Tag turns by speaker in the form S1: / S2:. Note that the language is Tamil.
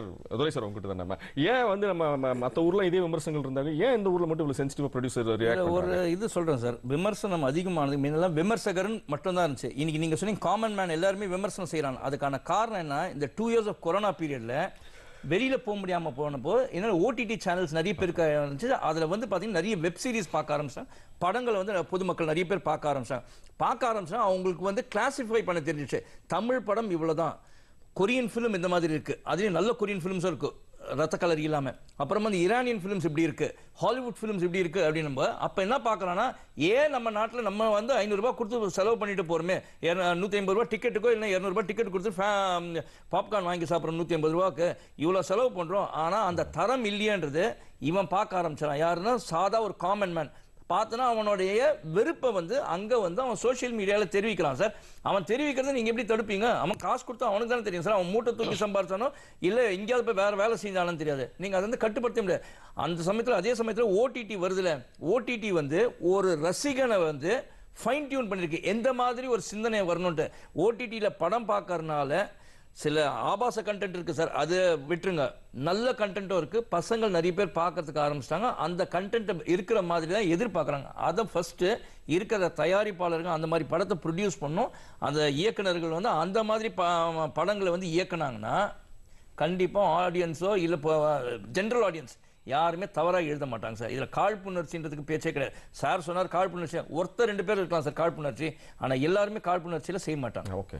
S1: துரை சார் உங்ககிட்ட தான் நம்ம ஏன் வந்து நம்ம மற்ற ஊரில் இதே விமர்சனங்கள் இருந்தாங்க ஏன் இந்த ஊரில் மட்டும் இவ்வளோ சென்சிட்டிவாக ப்ரொடியூசர் ஒரு இது சொல்கிறேன் சார் விமர்சனம் அதிகமானது முன்னெல்லாம் விமர்சகர்னு மட்டும்தான் இருந்துச்சு இன்றைக்கி நீங்கள் சொன்னீங்க காமன் மேன் எல்லாருமே விமர்சனம் செய்கிறாங்க அதுக்கான காரணம் என்ன இந்த டூ இயர்ஸ் ஆஃப் கொரோனா பீரியடில் வெளியில் போக முடியாமல் போனப்போ என்னால் ஓடிடி சேனல்ஸ் நிறைய பேர் இருந்துச்சு அதில் வந்து பார்த்தீங்கன்னா நிறைய வெப் சீரிஸ் பார்க்க ஆரம்பிச்சேன் படங்களை வந்து பொதுமக்கள் நிறைய பேர் பார்க்க ஆரம்பிச்சாங்க பார்க்க ஆரம்பிச்சேன் அவங்களுக்கு வந்து கிளாசிஃபை பண்ண தெரிஞ்சிச்சு தமிழ் படம் இவ்வளோ தான் கொரியன் ஃபிலிம் இந்த மாதிரி இருக்குது அதுலேயும் நல்ல கொரியன் ஃபிலிம்ஸும் இருக்கு ரத்த கலர் இல்லாமல் அப்புறம் வந்து ஈரானியன் ஃபிலிம்ஸ் இப்படி இருக்குது ஹாலிவுட் ஃபிலிம்ஸ் இப்படி இருக்குது அப்படின்னு நம்ம அப்போ என்ன பார்க்குறோன்னா ஏன் நம்ம நாட்டில் நம்ம வந்து ஐநூறுரூபா கொடுத்து செலவு பண்ணிட்டு போகிறோமே நூற்றி ஐம்பது ரூபா டிக்கெட்டுக்கோ இல்லை இரநூறுபா டிக்கெட் கொடுத்து பாப்கார்ன் வாங்கி சாப்பிட்றோம் நூற்றி ஐம்பது ரூபாக்கு இவ்வளோ செலவு பண்ணுறோம் ஆனால் அந்த தரம் இல்லையன்றது இவன் பார்க்க ஆரம்பிச்சிடான் யாருன்னா சாதா ஒரு காமன் மேன் பார்த்தனா அவனுடைய வெறுப்பை வந்து அங்கே வந்து அவன் சோஷியல் மீடியாவில் தெரிவிக்கிறான் சார் அவன் தெரிவிக்கிறத நீங்கள் எப்படி தடுப்பீங்க அவன் காசு கொடுத்தா அவனுக்கு தானே தெரியும் சார் அவன் மூட்டை தூக்கி சம்பாரிச்சானோ இல்லை எங்கேயாவது போய் வேறு வேலை செஞ்சாலும் தெரியாது நீங்கள் அதை வந்து கட்டுப்படுத்த முடியாது அந்த சமயத்தில் அதே சமயத்தில் ஓடிடி வருதுல ஓடிடி வந்து ஒரு ரசிகனை வந்து ஃபைன் டியூன் பண்ணியிருக்கு எந்த மாதிரி ஒரு சிந்தனை வரணுன்ட்டு ஓடிடியில் படம் பார்க்கறனால சில ஆபாச கண்டென்ட் இருக்குது சார் அது விட்டுருங்க நல்ல கண்டென்ட்டும் இருக்குது பசங்கள் நிறைய பேர் பார்க்கறதுக்கு ஆரம்பிச்சிட்டாங்க அந்த கண்டென்ட் இருக்கிற மாதிரி தான் எதிர்பார்க்குறாங்க அதை ஃபர்ஸ்ட் இருக்கிற தயாரிப்பாளர்கள் அந்த மாதிரி படத்தை ப்ரொடியூஸ் பண்ணும் அந்த இயக்குநர்கள் வந்து அந்த மாதிரி ப படங்களை வந்து இயக்குனாங்கன்னா கண்டிப்பாக ஆடியன்ஸோ இல்லை இப்போ ஜென்ரல் ஆடியன்ஸ் யாருமே தவறாக எழுத மாட்டாங்க சார் இதில் காழ்ப்புணர்ச்சின்றதுக்கு பேச்சே கிடையாது சார் சொன்னார் காழ்ப்புணர்ச்சி ஒருத்தர் ரெண்டு பேர் இருக்கலாம் சார் காழ்ப்புணர்ச்சி ஆனால் எல்லாருமே காழ்ப்புணர்ச்சியில் செய்ய மாட்டாங்க ஓகே